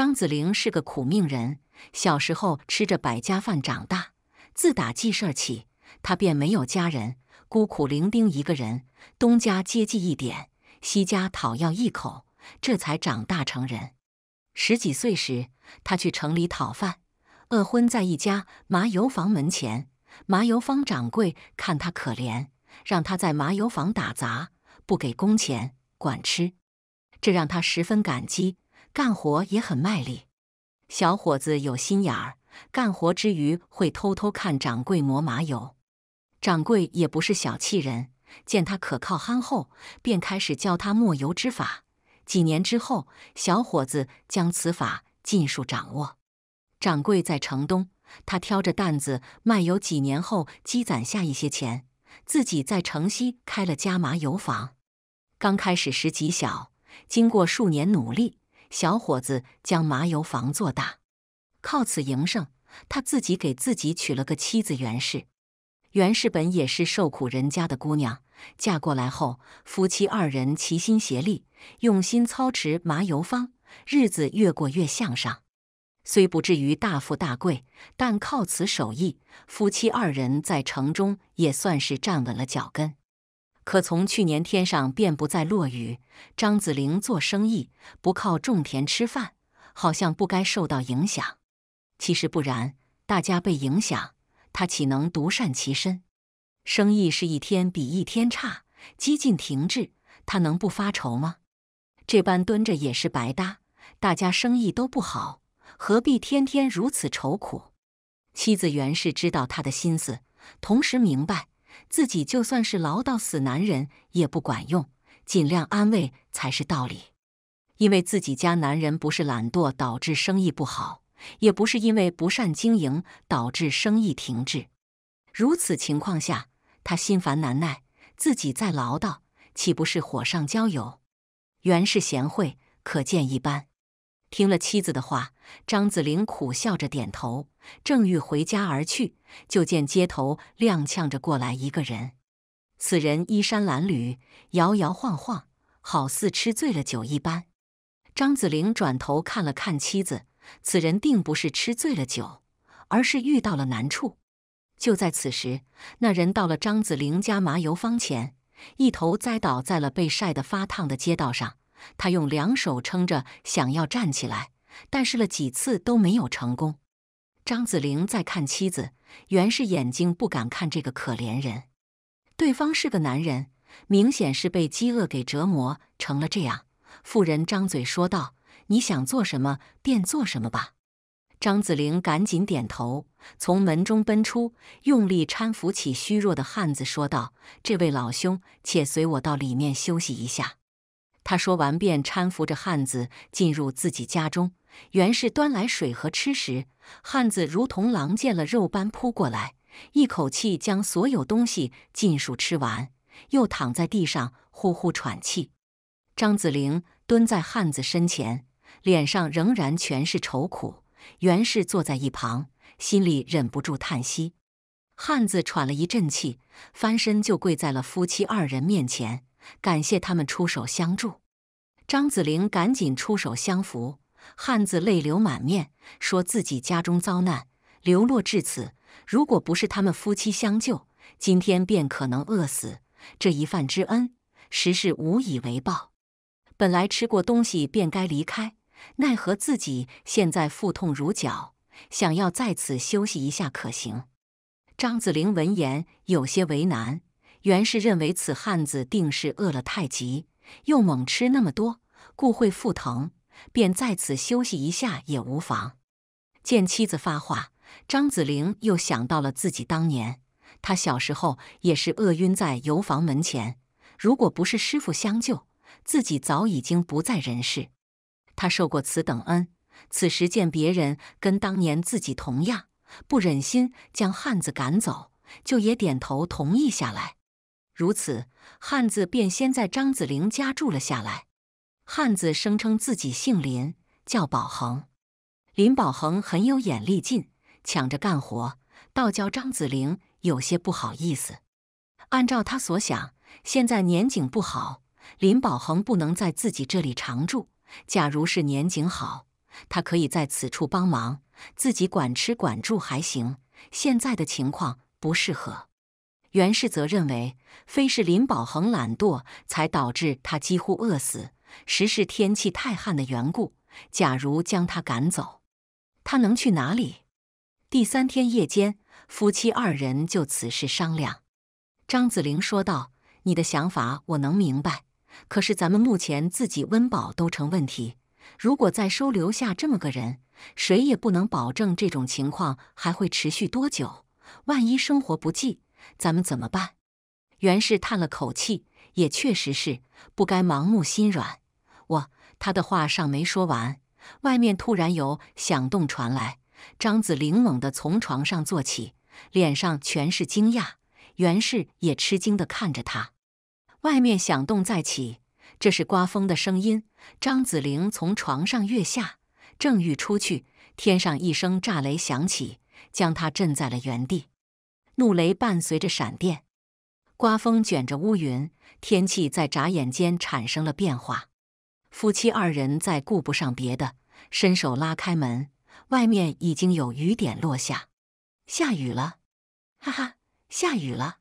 张子玲是个苦命人，小时候吃着百家饭长大。自打记事儿起，他便没有家人，孤苦伶仃一个人。东家接济一点，西家讨要一口，这才长大成人。十几岁时，他去城里讨饭，饿昏在一家麻油房门前。麻油坊掌柜看他可怜，让他在麻油房打杂，不给工钱，管吃。这让他十分感激。干活也很卖力，小伙子有心眼儿，干活之余会偷偷看掌柜磨麻油。掌柜也不是小气人，见他可靠憨厚，便开始教他磨油之法。几年之后，小伙子将此法尽数掌握。掌柜在城东，他挑着担子卖油，几年后积攒下一些钱，自己在城西开了家麻油坊。刚开始时极小，经过数年努力。小伙子将麻油房做大，靠此营生。他自己给自己娶了个妻子袁氏。袁氏本也是受苦人家的姑娘，嫁过来后，夫妻二人齐心协力，用心操持麻油坊，日子越过越向上。虽不至于大富大贵，但靠此手艺，夫妻二人在城中也算是站稳了脚跟。可从去年，天上便不再落雨。张子灵做生意不靠种田吃饭，好像不该受到影响。其实不然，大家被影响，他岂能独善其身？生意是一天比一天差，几近停滞，他能不发愁吗？这般蹲着也是白搭，大家生意都不好，何必天天如此愁苦？妻子原是知道他的心思，同时明白。自己就算是唠叨死男人也不管用，尽量安慰才是道理。因为自己家男人不是懒惰导致生意不好，也不是因为不善经营导致生意停滞。如此情况下，他心烦难耐，自己再唠叨，岂不是火上浇油？袁氏贤惠，可见一斑。听了妻子的话，张子灵苦笑着点头，正欲回家而去，就见街头踉跄着过来一个人。此人衣衫褴褛，摇摇晃晃，好似吃醉了酒一般。张子灵转头看了看妻子，此人并不是吃醉了酒，而是遇到了难处。就在此时，那人到了张子灵家麻油坊前，一头栽倒在了被晒得发烫的街道上。他用两手撑着，想要站起来，但试了几次都没有成功。张子玲在看妻子，袁氏眼睛不敢看这个可怜人。对方是个男人，明显是被饥饿给折磨成了这样。妇人张嘴说道：“你想做什么，便做什么吧。”张子玲赶紧点头，从门中奔出，用力搀扶起虚弱的汉子，说道：“这位老兄，且随我到里面休息一下。”他说完，便搀扶着汉子进入自己家中。袁氏端来水和吃食，汉子如同狼见了肉般扑过来，一口气将所有东西尽数吃完，又躺在地上呼呼喘气。张子灵蹲在汉子身前，脸上仍然全是愁苦。袁氏坐在一旁，心里忍不住叹息。汉子喘了一阵气，翻身就跪在了夫妻二人面前。感谢他们出手相助，张子玲赶紧出手相扶。汉子泪流满面，说自己家中遭难，流落至此，如果不是他们夫妻相救，今天便可能饿死。这一饭之恩，实是无以为报。本来吃过东西便该离开，奈何自己现在腹痛如绞，想要在此休息一下可行？张子玲闻言有些为难。袁氏认为此汉子定是饿了太急，又猛吃那么多，故会腹疼，便在此休息一下也无妨。见妻子发话，张子陵又想到了自己当年，他小时候也是饿晕在油房门前，如果不是师傅相救，自己早已经不在人世。他受过此等恩，此时见别人跟当年自己同样，不忍心将汉子赶走，就也点头同意下来。如此，汉子便先在张子陵家住了下来。汉子声称自己姓林，叫宝恒。林宝恒很有眼力劲，抢着干活，倒叫张子陵有些不好意思。按照他所想，现在年景不好，林宝恒不能在自己这里常住。假如是年景好，他可以在此处帮忙，自己管吃管住还行。现在的情况不适合。袁氏则认为，非是林宝恒懒惰才导致他几乎饿死，实是天气太旱的缘故。假如将他赶走，他能去哪里？第三天夜间，夫妻二人就此事商量。张子玲说道：“你的想法我能明白，可是咱们目前自己温饱都成问题，如果再收留下这么个人，谁也不能保证这种情况还会持续多久。万一生活不济……”咱们怎么办？袁氏叹了口气，也确实是，不该盲目心软。我他的话尚没说完，外面突然有响动传来。张子灵猛地从床上坐起，脸上全是惊讶。袁氏也吃惊地看着他。外面响动再起，这是刮风的声音。张子灵从床上跃下，正欲出去，天上一声炸雷响起，将他震在了原地。怒雷伴随着闪电，刮风卷着乌云，天气在眨眼间产生了变化。夫妻二人再顾不上别的，伸手拉开门，外面已经有雨点落下，下雨了！哈哈，下雨了！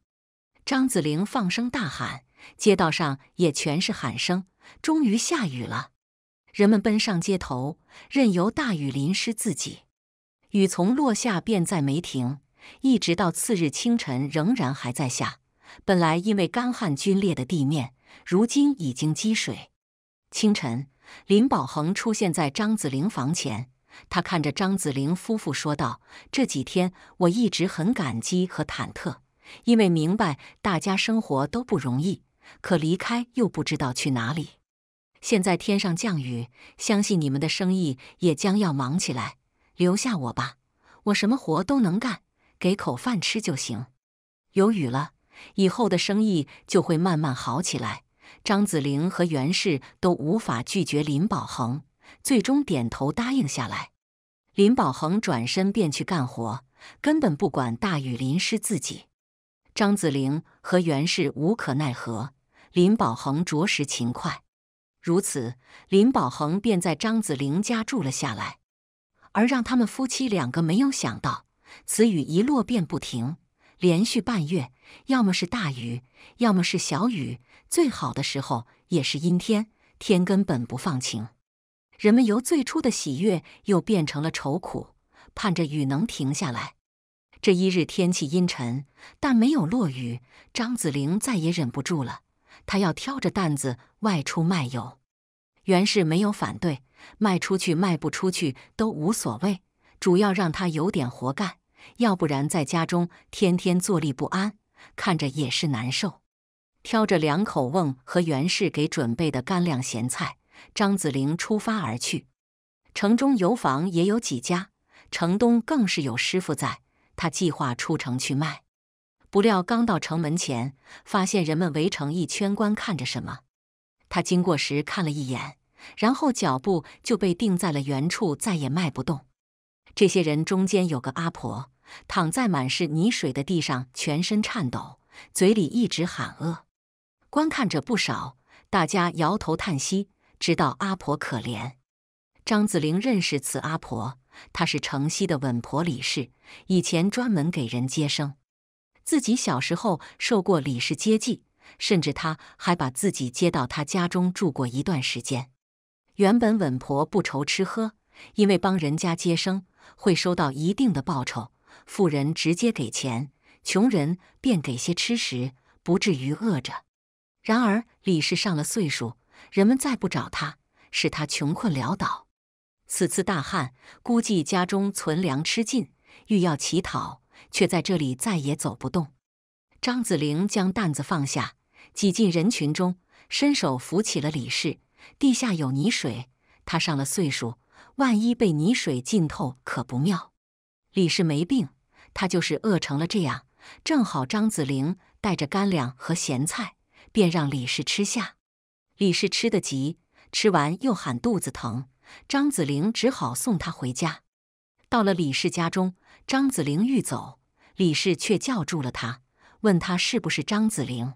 张子玲放声大喊，街道上也全是喊声。终于下雨了，人们奔上街头，任由大雨淋湿自己。雨从落下便再没停。一直到次日清晨，仍然还在下。本来因为干旱龟裂的地面，如今已经积水。清晨，林宝恒出现在张子玲房前，他看着张子玲夫妇说道：“这几天我一直很感激和忐忑，因为明白大家生活都不容易，可离开又不知道去哪里。现在天上降雨，相信你们的生意也将要忙起来。留下我吧，我什么活都能干。”给口饭吃就行，有雨了，以后的生意就会慢慢好起来。张子玲和袁氏都无法拒绝林宝恒，最终点头答应下来。林宝恒转身便去干活，根本不管大雨淋湿自己。张子玲和袁氏无可奈何。林宝恒着实勤快，如此，林宝恒便在张子玲家住了下来，而让他们夫妻两个没有想到。此雨一落便不停，连续半月，要么是大雨，要么是小雨，最好的时候也是阴天，天根本不放晴。人们由最初的喜悦又变成了愁苦，盼着雨能停下来。这一日天气阴沉，但没有落雨。张子灵再也忍不住了，他要挑着担子外出卖油。袁氏没有反对，卖出去卖不出去都无所谓，主要让他有点活干。要不然在家中天天坐立不安，看着也是难受。挑着两口瓮和袁氏给准备的干粮、咸菜，张子灵出发而去。城中油坊也有几家，城东更是有师傅在。他计划出城去卖，不料刚到城门前，发现人们围成一圈观看着什么。他经过时看了一眼，然后脚步就被定在了原处，再也迈不动。这些人中间有个阿婆，躺在满是泥水的地上，全身颤抖，嘴里一直喊饿。观看者不少，大家摇头叹息，知道阿婆可怜。张子玲认识此阿婆，她是城西的稳婆李氏，以前专门给人接生。自己小时候受过李氏接济，甚至她还把自己接到她家中住过一段时间。原本稳婆不愁吃喝，因为帮人家接生。会收到一定的报酬，富人直接给钱，穷人便给些吃食，不至于饿着。然而李氏上了岁数，人们再不找他，使他穷困潦倒。此次大旱，估计家中存粮吃尽，欲要乞讨，却在这里再也走不动。张子陵将担子放下，挤进人群中，伸手扶起了李氏。地下有泥水，他上了岁数。万一被泥水浸透，可不妙。李氏没病，他就是饿成了这样。正好张子灵带着干粮和咸菜，便让李氏吃下。李氏吃得急，吃完又喊肚子疼。张子灵只好送他回家。到了李氏家中，张子灵欲走，李氏却叫住了他，问他是不是张子灵。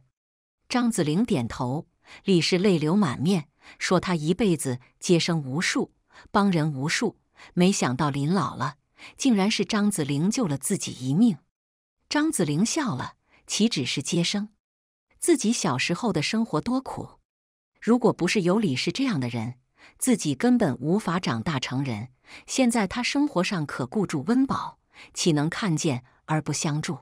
张子灵点头，李氏泪流满面，说他一辈子接生无数。帮人无数，没想到临老了，竟然是张子灵救了自己一命。张子灵笑了，岂止是接生？自己小时候的生活多苦，如果不是有李氏这样的人，自己根本无法长大成人。现在他生活上可顾住温饱，岂能看见而不相助？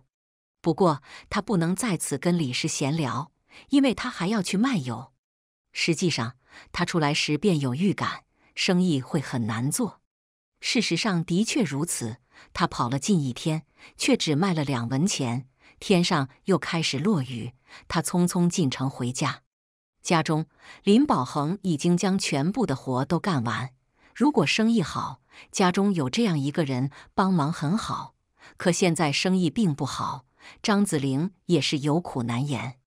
不过他不能在此跟李氏闲聊，因为他还要去漫游。实际上，他出来时便有预感。生意会很难做，事实上的确如此。他跑了近一天，却只卖了两文钱。天上又开始落雨，他匆匆进城回家。家中，林宝恒已经将全部的活都干完。如果生意好，家中有这样一个人帮忙很好。可现在生意并不好，张子玲也是有苦难言。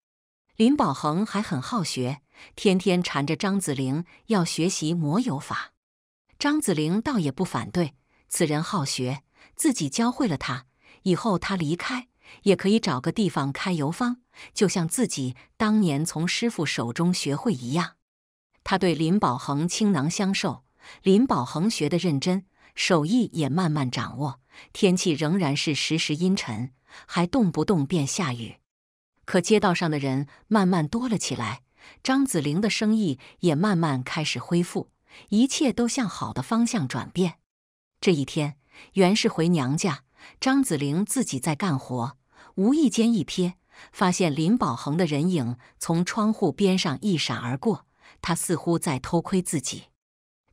林宝恒还很好学，天天缠着张子玲要学习魔油法。张子玲倒也不反对，此人好学，自己教会了他，以后他离开也可以找个地方开油坊，就像自己当年从师傅手中学会一样。他对林宝恒倾囊相授，林宝恒学得认真，手艺也慢慢掌握。天气仍然是时时阴沉，还动不动便下雨。可街道上的人慢慢多了起来，张子玲的生意也慢慢开始恢复，一切都向好的方向转变。这一天袁氏回娘家，张子玲自己在干活，无意间一瞥，发现林宝恒的人影从窗户边上一闪而过，他似乎在偷窥自己。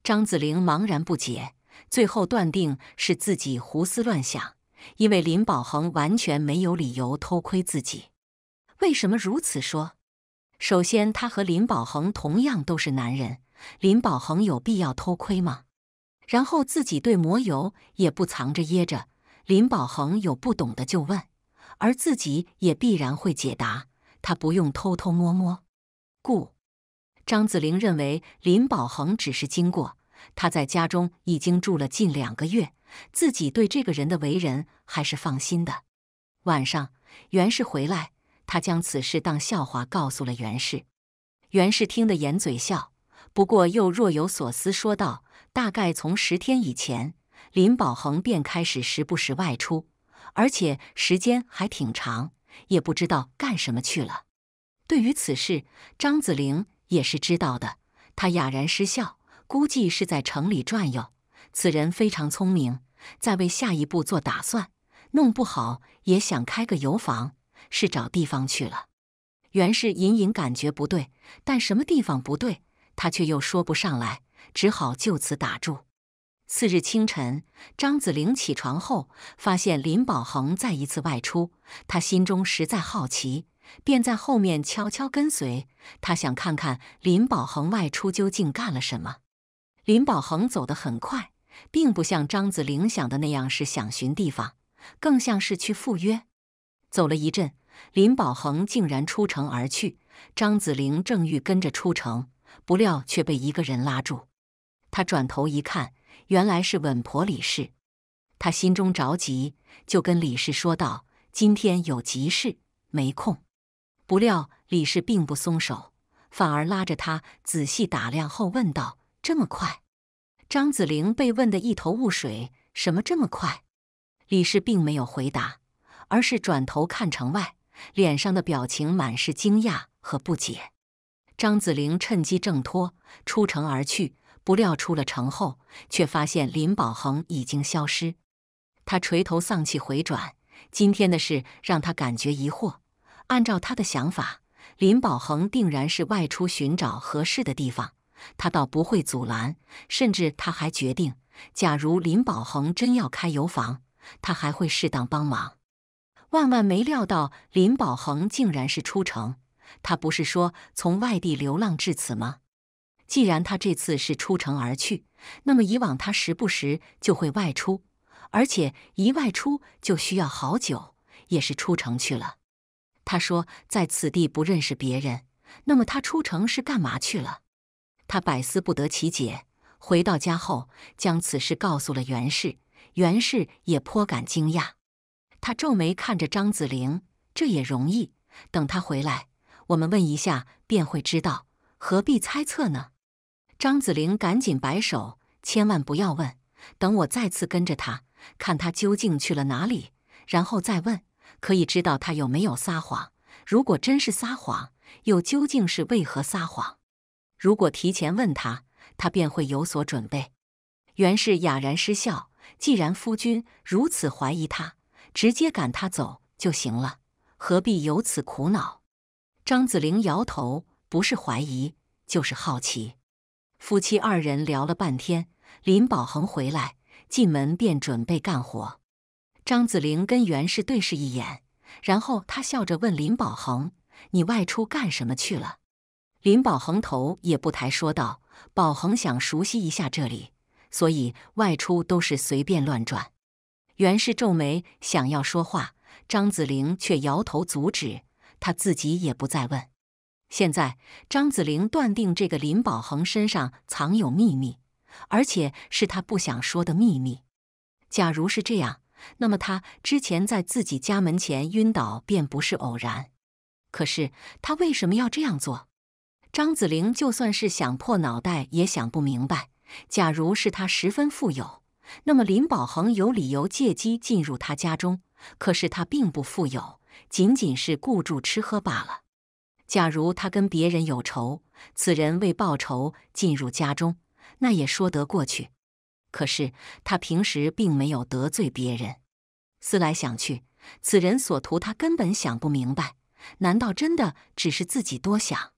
张子玲茫然不解，最后断定是自己胡思乱想，因为林宝恒完全没有理由偷窥自己。为什么如此说？首先，他和林宝恒同样都是男人，林宝恒有必要偷窥吗？然后自己对魔油也不藏着掖着，林宝恒有不懂的就问，而自己也必然会解答，他不用偷偷摸摸。故张子玲认为林宝恒只是经过他在家中已经住了近两个月，自己对这个人的为人还是放心的。晚上，袁氏回来。他将此事当笑话告诉了袁氏，袁氏听得掩嘴笑，不过又若有所思说道：“大概从十天以前，林宝恒便开始时不时外出，而且时间还挺长，也不知道干什么去了。”对于此事，张子玲也是知道的，他哑然失笑，估计是在城里转悠。此人非常聪明，在为下一步做打算，弄不好也想开个油坊。是找地方去了，袁氏隐隐感觉不对，但什么地方不对，他却又说不上来，只好就此打住。次日清晨，张子玲起床后发现林宝恒再一次外出，他心中实在好奇，便在后面悄悄跟随，他想看看林宝恒外出究竟干了什么。林宝恒走得很快，并不像张子玲想的那样是想寻地方，更像是去赴约。走了一阵。林宝恒竟然出城而去，张子玲正欲跟着出城，不料却被一个人拉住。他转头一看，原来是稳婆李氏。他心中着急，就跟李氏说道：“今天有急事，没空。”不料李氏并不松手，反而拉着他仔细打量后问道：“这么快？”张子玲被问得一头雾水：“什么这么快？”李氏并没有回答，而是转头看城外。脸上的表情满是惊讶和不解。张子玲趁机挣脱，出城而去。不料出了城后，却发现林宝恒已经消失。他垂头丧气回转，今天的事让他感觉疑惑。按照他的想法，林宝恒定然是外出寻找合适的地方，他倒不会阻拦，甚至他还决定，假如林宝恒真要开油坊，他还会适当帮忙。万万没料到林宝恒竟然是出城，他不是说从外地流浪至此吗？既然他这次是出城而去，那么以往他时不时就会外出，而且一外出就需要好久，也是出城去了。他说在此地不认识别人，那么他出城是干嘛去了？他百思不得其解。回到家后，将此事告诉了袁氏，袁氏也颇感惊讶。他皱眉看着张子玲，这也容易。等他回来，我们问一下便会知道，何必猜测呢？张子玲赶紧摆手，千万不要问。等我再次跟着他，看他究竟去了哪里，然后再问，可以知道他有没有撒谎。如果真是撒谎，又究竟是为何撒谎？如果提前问他，他便会有所准备。袁氏哑然失笑，既然夫君如此怀疑他。直接赶他走就行了，何必有此苦恼？张子玲摇头，不是怀疑，就是好奇。夫妻二人聊了半天，林宝恒回来，进门便准备干活。张子玲跟袁氏对视一眼，然后他笑着问林宝恒：“你外出干什么去了？”林宝恒头也不抬说道：“宝恒想熟悉一下这里，所以外出都是随便乱转。”袁氏皱眉，想要说话，张子灵却摇头阻止。他自己也不再问。现在，张子灵断定这个林宝恒身上藏有秘密，而且是他不想说的秘密。假如是这样，那么他之前在自己家门前晕倒便不是偶然。可是，他为什么要这样做？张子灵就算是想破脑袋也想不明白。假如是他十分富有。那么林宝恒有理由借机进入他家中，可是他并不富有，仅仅是顾住吃喝罢了。假如他跟别人有仇，此人为报仇进入家中，那也说得过去。可是他平时并没有得罪别人。思来想去，此人所图，他根本想不明白。难道真的只是自己多想？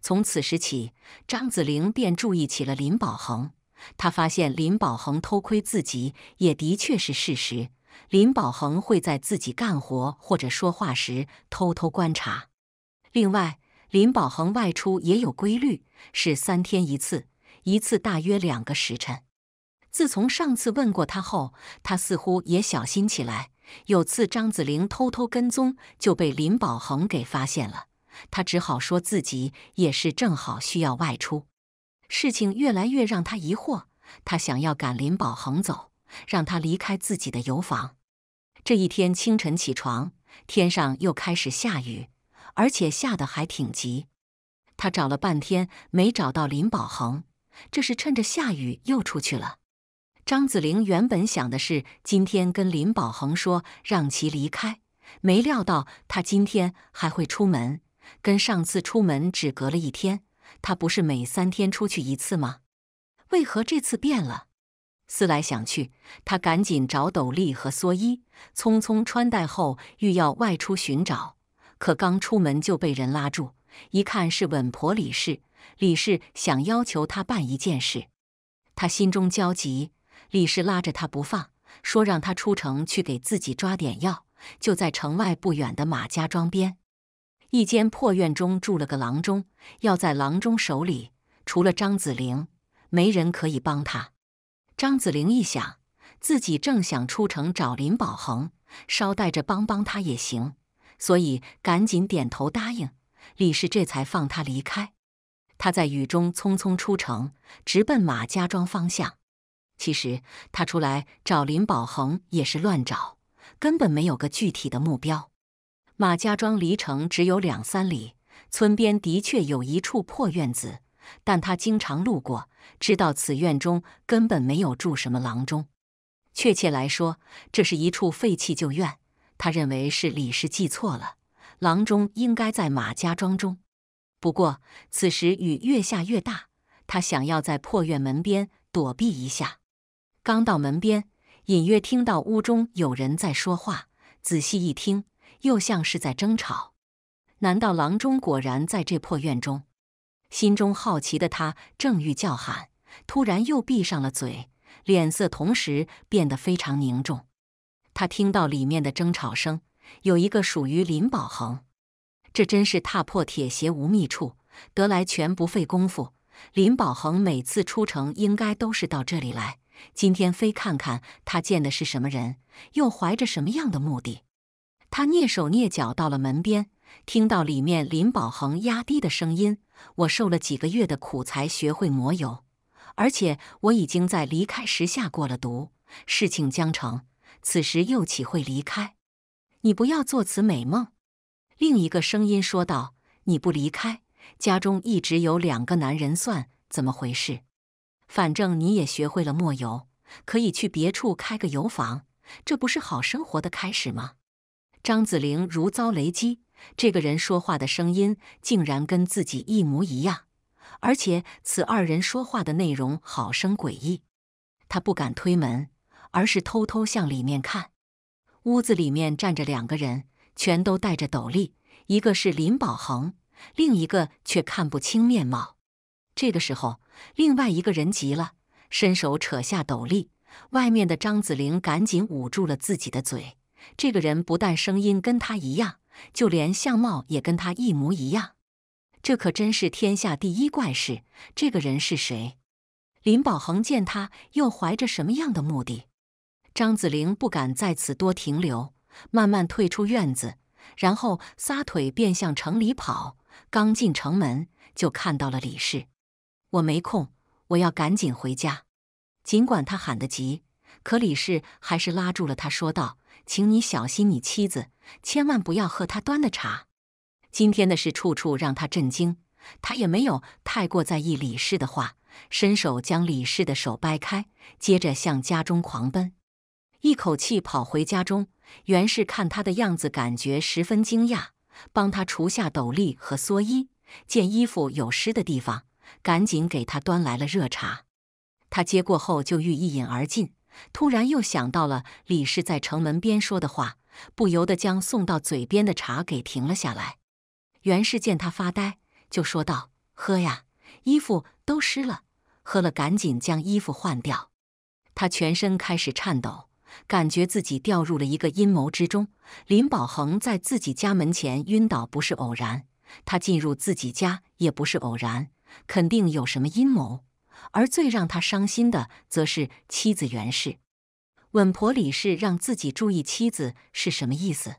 从此时起，张子玲便注意起了林宝恒。他发现林宝恒偷窥自己也的确是事实。林宝恒会在自己干活或者说话时偷偷观察。另外，林宝恒外出也有规律，是三天一次，一次大约两个时辰。自从上次问过他后，他似乎也小心起来。有次张子玲偷偷跟踪，就被林宝恒给发现了。他只好说自己也是正好需要外出。事情越来越让他疑惑，他想要赶林宝恒走，让他离开自己的油坊。这一天清晨起床，天上又开始下雨，而且下的还挺急。他找了半天没找到林宝恒，这是趁着下雨又出去了。张子玲原本想的是今天跟林宝恒说让其离开，没料到他今天还会出门，跟上次出门只隔了一天。他不是每三天出去一次吗？为何这次变了？思来想去，他赶紧找斗笠和蓑衣，匆匆穿戴后欲要外出寻找，可刚出门就被人拉住。一看是稳婆李氏，李氏想要求他办一件事，他心中焦急。李氏拉着他不放，说让他出城去给自己抓点药，就在城外不远的马家庄边。一间破院中住了个郎中，要在郎中手里，除了张子玲，没人可以帮他。张子玲一想，自己正想出城找林宝恒，捎带着帮帮他也行，所以赶紧点头答应。李氏这才放他离开。他在雨中匆匆出城，直奔马家庄方向。其实他出来找林宝恒也是乱找，根本没有个具体的目标。马家庄离城只有两三里，村边的确有一处破院子，但他经常路过，知道此院中根本没有住什么郎中。确切来说，这是一处废弃旧院。他认为是李氏记错了，郎中应该在马家庄中。不过此时雨越下越大，他想要在破院门边躲避一下。刚到门边，隐约听到屋中有人在说话，仔细一听。又像是在争吵，难道郎中果然在这破院中？心中好奇的他正欲叫喊，突然又闭上了嘴，脸色同时变得非常凝重。他听到里面的争吵声，有一个属于林宝恒。这真是踏破铁鞋无觅处，得来全不费工夫。林宝恒每次出城，应该都是到这里来。今天非看看他见的是什么人，又怀着什么样的目的。他蹑手蹑脚到了门边，听到里面林宝恒压低的声音：“我受了几个月的苦才学会磨油，而且我已经在离开时下过了毒。事情将成，此时又岂会离开？”你不要做此美梦。”另一个声音说道：“你不离开，家中一直有两个男人，算怎么回事？反正你也学会了磨油，可以去别处开个油坊，这不是好生活的开始吗？”张子玲如遭雷击，这个人说话的声音竟然跟自己一模一样，而且此二人说话的内容好生诡异。他不敢推门，而是偷偷向里面看。屋子里面站着两个人，全都戴着斗笠，一个是林宝恒，另一个却看不清面貌。这个时候，另外一个人急了，伸手扯下斗笠，外面的张子玲赶紧捂住了自己的嘴。这个人不但声音跟他一样，就连相貌也跟他一模一样，这可真是天下第一怪事。这个人是谁？林宝恒见他又怀着什么样的目的？张子玲不敢在此多停留，慢慢退出院子，然后撒腿便向城里跑。刚进城门，就看到了李氏。我没空，我要赶紧回家。尽管他喊得急，可李氏还是拉住了他，说道。请你小心你妻子，千万不要喝他端的茶。今天的事处处让他震惊，他也没有太过在意李氏的话，伸手将李氏的手掰开，接着向家中狂奔，一口气跑回家中。袁氏看他的样子，感觉十分惊讶，帮他除下斗笠和蓑衣，见衣服有湿的地方，赶紧给他端来了热茶。他接过后就欲一饮而尽。突然又想到了李氏在城门边说的话，不由得将送到嘴边的茶给停了下来。袁氏见他发呆，就说道：“喝呀，衣服都湿了，喝了赶紧将衣服换掉。”他全身开始颤抖，感觉自己掉入了一个阴谋之中。林宝恒在自己家门前晕倒不是偶然，他进入自己家也不是偶然，肯定有什么阴谋。而最让他伤心的，则是妻子袁氏。稳婆李氏让自己注意妻子是什么意思？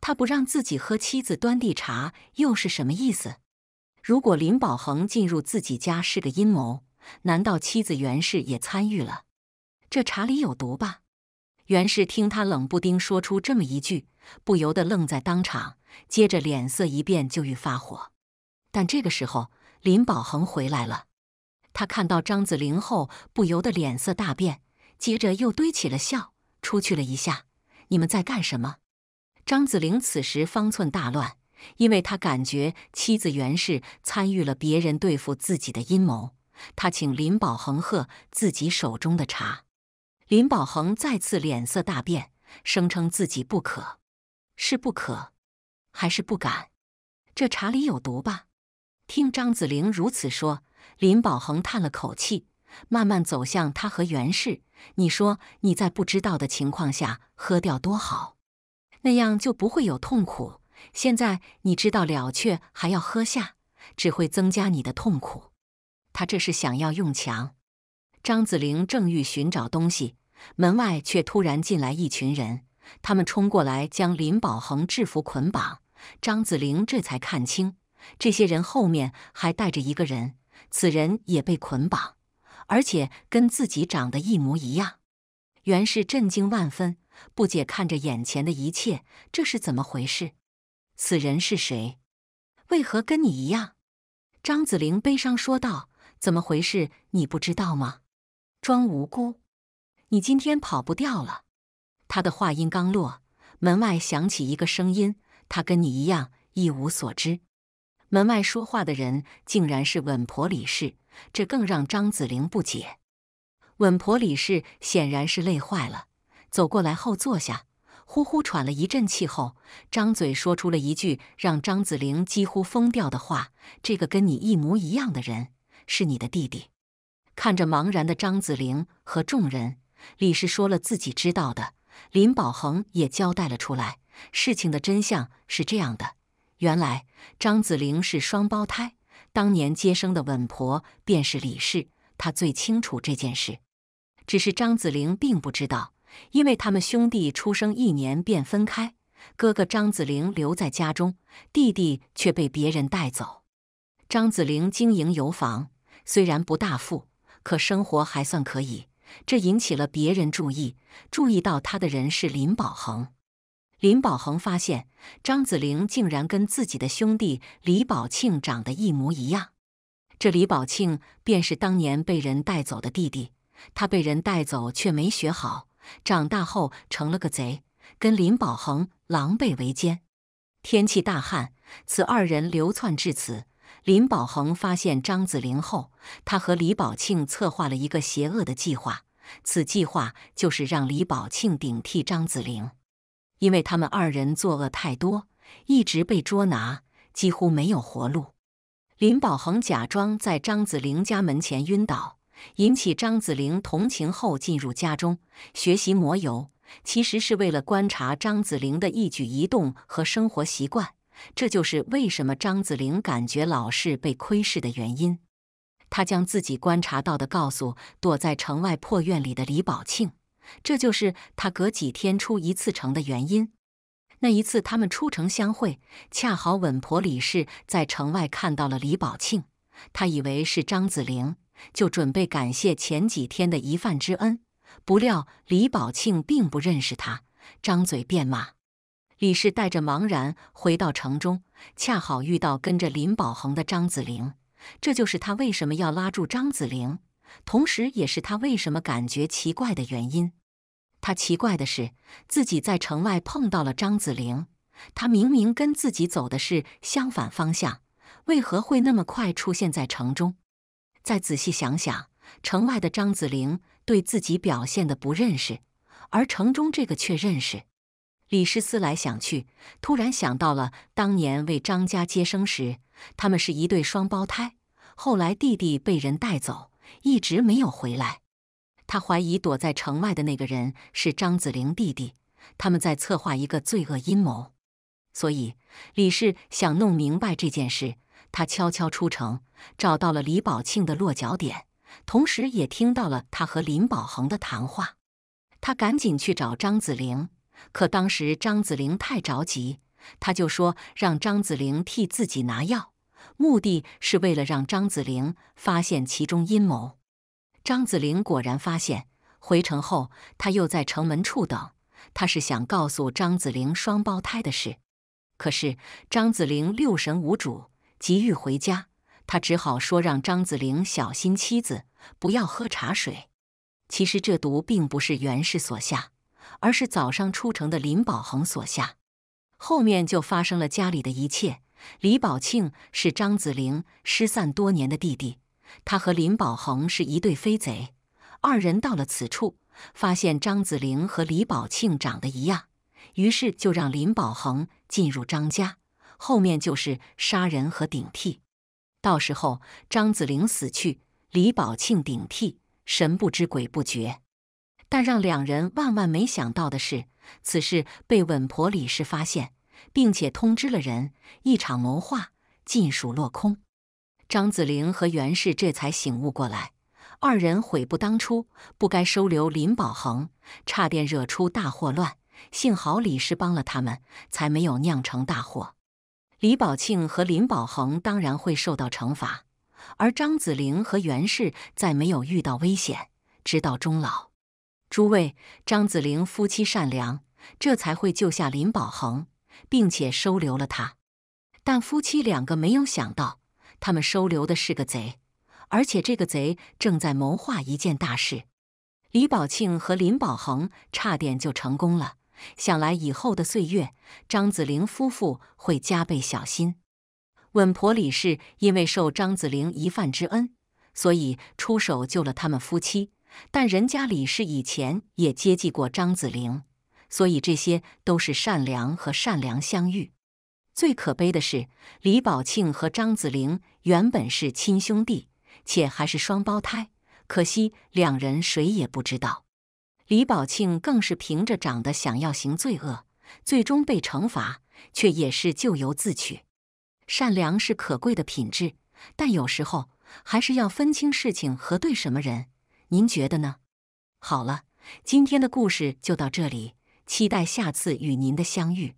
他不让自己喝妻子端的茶又是什么意思？如果林宝恒进入自己家是个阴谋，难道妻子袁氏也参与了？这茶里有毒吧？袁氏听他冷不丁说出这么一句，不由得愣在当场，接着脸色一变，就欲发火。但这个时候，林宝恒回来了。他看到张子灵后，不由得脸色大变，接着又堆起了笑，出去了一下。你们在干什么？张子灵此时方寸大乱，因为他感觉妻子袁氏参与了别人对付自己的阴谋。他请林宝恒喝自己手中的茶，林宝恒再次脸色大变，声称自己不渴，是不渴，还是不敢？这茶里有毒吧？听张子灵如此说。林宝恒叹了口气，慢慢走向他和袁氏。你说你在不知道的情况下喝掉多好，那样就不会有痛苦。现在你知道了却还要喝下，只会增加你的痛苦。他这是想要用强。张子玲正欲寻找东西，门外却突然进来一群人，他们冲过来将林宝恒制服捆绑。张子玲这才看清，这些人后面还带着一个人。此人也被捆绑，而且跟自己长得一模一样。袁氏震惊万分，不解看着眼前的一切，这是怎么回事？此人是谁？为何跟你一样？张子玲悲伤说道：“怎么回事？你不知道吗？”装无辜，你今天跑不掉了。他的话音刚落，门外响起一个声音：“他跟你一样，一无所知。”门外说话的人竟然是稳婆李氏，这更让张子玲不解。稳婆李氏显然是累坏了，走过来后坐下，呼呼喘了一阵气后，张嘴说出了一句让张子玲几乎疯掉的话：“这个跟你一模一样的人是你的弟弟。”看着茫然的张子玲和众人，李氏说了自己知道的，林宝恒也交代了出来。事情的真相是这样的。原来张子玲是双胞胎，当年接生的稳婆便是李氏，她最清楚这件事。只是张子玲并不知道，因为他们兄弟出生一年便分开，哥哥张子玲留在家中，弟弟却被别人带走。张子玲经营油房，虽然不大富，可生活还算可以，这引起了别人注意。注意到他的人是林宝恒。林宝恒发现张子玲竟然跟自己的兄弟李宝庆长得一模一样，这李宝庆便是当年被人带走的弟弟。他被人带走却没学好，长大后成了个贼，跟林宝恒狼狈为奸。天气大旱，此二人流窜至此。林宝恒发现张子玲后，他和李宝庆策划了一个邪恶的计划，此计划就是让李宝庆顶替张子玲。因为他们二人作恶太多，一直被捉拿，几乎没有活路。林宝恒假装在张子玲家门前晕倒，引起张子玲同情后进入家中学习魔游，其实是为了观察张子玲的一举一动和生活习惯。这就是为什么张子玲感觉老是被窥视的原因。他将自己观察到的告诉躲在城外破院里的李宝庆。这就是他隔几天出一次城的原因。那一次他们出城相会，恰好稳婆李氏在城外看到了李宝庆，他以为是张子陵，就准备感谢前几天的一饭之恩。不料李宝庆并不认识他，张嘴便骂。李氏带着茫然回到城中，恰好遇到跟着林宝恒的张子陵，这就是他为什么要拉住张子陵，同时也是他为什么感觉奇怪的原因。他奇怪的是，自己在城外碰到了张子玲，他明明跟自己走的是相反方向，为何会那么快出现在城中？再仔细想想，城外的张子玲对自己表现的不认识，而城中这个却认识。李氏思来想去，突然想到了当年为张家接生时，他们是一对双胞胎，后来弟弟被人带走，一直没有回来。他怀疑躲在城外的那个人是张子玲弟弟，他们在策划一个罪恶阴谋，所以李氏想弄明白这件事。他悄悄出城，找到了李宝庆的落脚点，同时也听到了他和林宝恒的谈话。他赶紧去找张子玲，可当时张子玲太着急，他就说让张子玲替自己拿药，目的是为了让张子玲发现其中阴谋。张子灵果然发现，回城后他又在城门处等，他是想告诉张子灵双胞胎的事。可是张子灵六神无主，急于回家，他只好说让张子灵小心妻子，不要喝茶水。其实这毒并不是袁氏所下，而是早上出城的林宝恒所下。后面就发生了家里的一切。李宝庆是张子灵失散多年的弟弟。他和林宝恒是一对飞贼，二人到了此处，发现张子玲和李宝庆长得一样，于是就让林宝恒进入张家，后面就是杀人和顶替。到时候张子玲死去，李宝庆顶替，神不知鬼不觉。但让两人万万没想到的是，此事被稳婆李氏发现，并且通知了人，一场谋划尽数落空。张子陵和袁氏这才醒悟过来，二人悔不当初，不该收留林宝恒，差点惹出大祸乱。幸好李氏帮了他们，才没有酿成大祸。李宝庆和林宝恒当然会受到惩罚，而张子陵和袁氏再没有遇到危险，直到终老。诸位，张子陵夫妻善良，这才会救下林宝恒，并且收留了他。但夫妻两个没有想到。他们收留的是个贼，而且这个贼正在谋划一件大事。李宝庆和林宝恒差点就成功了，想来以后的岁月，张子玲夫妇会加倍小心。稳婆李氏因为受张子玲一饭之恩，所以出手救了他们夫妻。但人家李氏以前也接济过张子玲，所以这些都是善良和善良相遇。最可悲的是，李宝庆和张子玲原本是亲兄弟，且还是双胞胎，可惜两人谁也不知道。李宝庆更是凭着长得想要行罪恶，最终被惩罚，却也是咎由自取。善良是可贵的品质，但有时候还是要分清事情和对什么人。您觉得呢？好了，今天的故事就到这里，期待下次与您的相遇。